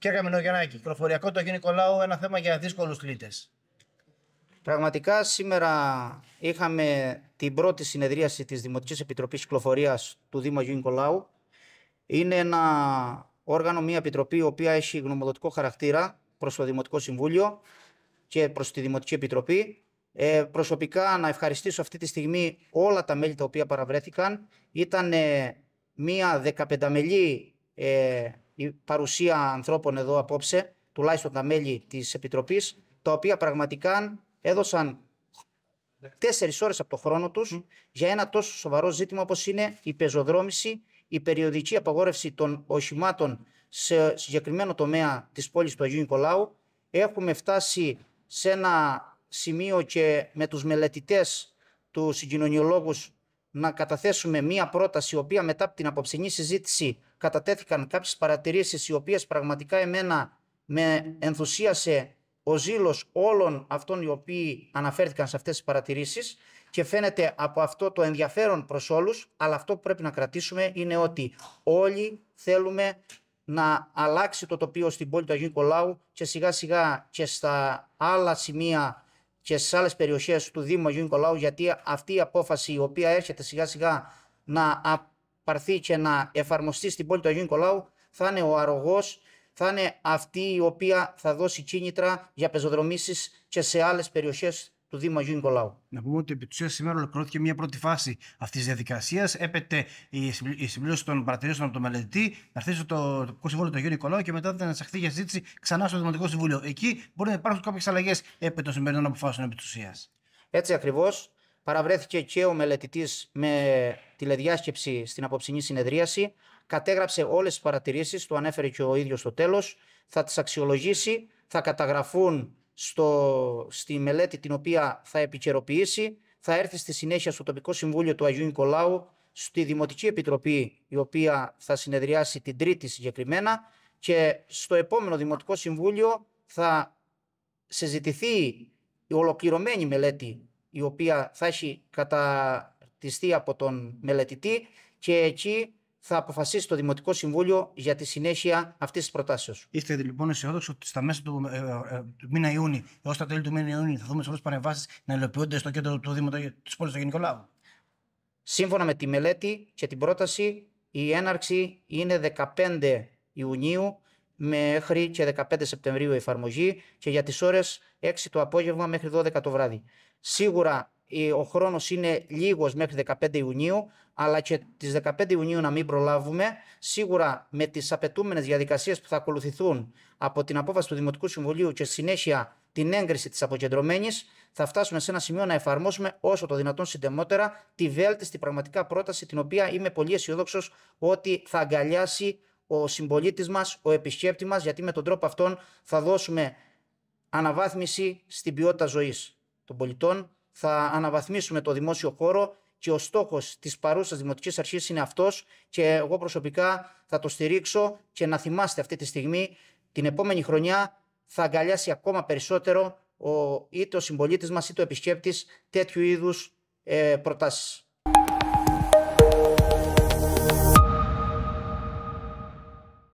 Κύριε έκαμε προφοριακό Κυκλοφοριακό το Αγίου Νικολάου, ένα θέμα για δύσκολους λύτε. Πραγματικά σήμερα είχαμε την πρώτη συνεδρίαση της Δημοτικής Επιτροπής Κυκλοφορίας του Δήμου Αγίου Νικολάου. Είναι ένα όργανο, μια επιτροπή, η οποία έχει γνωμοδοτικό χαρακτήρα προς το Δημοτικό Συμβούλιο και προς τη Δημοτική Επιτροπή. Ε, προσωπικά να ευχαριστήσω αυτή τη στιγμή όλα τα μέλη τα οποία παραβρέθηκαν. Ήταν μια δεκαπενταμελή ε, η παρουσία ανθρώπων εδώ απόψε, τουλάχιστον τα μέλη της Επιτροπής, τα οποία πραγματικά έδωσαν τέσσερις ώρες από το χρόνο τους για ένα τόσο σοβαρό ζήτημα όπως είναι η πεζοδρόμηση, η περιοδική απαγόρευση των οχημάτων σε συγκεκριμένο τομέα της πόλης του Αγίου Νικολάου. Έχουμε φτάσει σε ένα σημείο και με τους μελετητές τους συγκοινωνιολόγους, να καταθέσουμε μία πρόταση, η οποία μετά από την αποψινή συζήτηση κατατέθηκαν κάποιες παρατηρήσεις οι οποίες πραγματικά εμένα με ενθουσίασε ο ζήλος όλων αυτών οι οποίοι αναφέρθηκαν σε αυτές τις παρατηρήσεις και φαίνεται από αυτό το ενδιαφέρον προς όλους, αλλά αυτό που πρέπει να κρατήσουμε είναι ότι όλοι θέλουμε να αλλάξει το τοπίο στην πόλη του Αγίου Νικολάου και σιγά σιγά και στα άλλα σημεία και στις άλλες περιοχές του Δήμου Αγίου Νικολάου γιατί αυτή η απόφαση η οποία έρχεται σιγά σιγά να πάρθει και να εφαρμοστεί στην πόλη του Αγίου Νικολάου θα είναι ο αρωγός θα είναι αυτή η οποία θα δώσει κίνητρα για πεζοδρομήσεις και σε άλλες περιοχές του Δήμου Αγίου Νικολάου. Να πούμε ότι επί της σήμερα ολοκληρώθηκε μια πρώτη φάση αυτής της διαδικασίας. Έπεται η συμπλήρωση των παρατηρήσεων από τον μελετητή, να έρθει στο Δημοτικό Συμβούλιο του Αγίου Νικολάου και μετά να ανασαχθεί για συζήτηση ξανά στο Δημοτικό Συμβούλιο. Εκεί μπορεί να υπάρχουν κάποιες αλλαγές έπειτα των σημερινών αποφάσεων επί Έτσι ακριβώς παραβρέθηκε και ο μελετητής με τηλεδιάσκεψη στην απόψινή συνεδρίαση. Κατέγραψε όλες τις παρατηρήσεις, το ανέφερε και ο ίδιος στο τέλος. Θα τις αξιολογήσει, θα καταγραφούν στο, στη μελέτη την οποία θα επικαιροποιήσει. Θα έρθει στη συνέχεια στο τοπικό συμβούλιο του Αγίου Νικολάου, στη Δημοτική Επιτροπή, η οποία θα συνεδριάσει την Τρίτη συγκεκριμένα. Και στο επόμενο Δημοτικό Συμβούλιο θα συζητηθεί η ολοκληρωμένη μελέτη η οποία θα έχει καταρτιστεί από τον μελετητή και εκεί θα αποφασίσει το Δημοτικό Συμβούλιο για τη συνέχεια αυτής της προτάσεως. Είστε λοιπόν αισιόδοξοι ότι στα μέσα του, ε, ε, ε, του μήνα Ιούνιου έως τα τέλη του μήνα Ιούνιου θα δούμε σε όλες παρεμβάσεις να υλοποιούνται στο κέντρο του Δήμου της πόλης του Γενικολάβου. Σύμφωνα με τη μελέτη και την πρόταση, η έναρξη είναι 15 Ιουνίου μέχρι και 15 Σεπτεμβρίου η εφαρμογή και για τις ώρες 6 το απόγευμα μέχρι 12 το βράδυ. Σίγουρα ο χρόνος είναι λίγος μέχρι 15 Ιουνίου, αλλά και τις 15 Ιουνίου να μην προλάβουμε. Σίγουρα με τις απαιτούμενες διαδικασίες που θα ακολουθηθούν από την απόφαση του Δημοτικού Συμβουλίου και συνέχεια την έγκριση της αποκεντρωμένης, θα φτάσουμε σε ένα σημείο να εφαρμόσουμε όσο το δυνατόν συντεμότερα τη βέλτιστη πραγματικά πρόταση, την οποία είμαι πολύ αισιόδοξος ότι θα αγκαλιάσει ο συμπολίτης μας, ο επισκέπτη μας, γιατί με τον τρόπο αυτόν θα δώσουμε αναβάθμιση στην ποιότητα ζωής των πολιτών, θα αναβαθμίσουμε το δημόσιο χώρο και ο στόχος της παρούσας δημοτικής αρχής είναι αυτός. Και εγώ προσωπικά θα το στηρίξω και να θυμάστε αυτή τη στιγμή την επόμενη χρονιά θα αγκαλιάσει ακόμα περισσότερο ο, είτε ο συμπολίτης μας είτε ο επισκέπτης τέτοιου είδους ε, προτάσεις.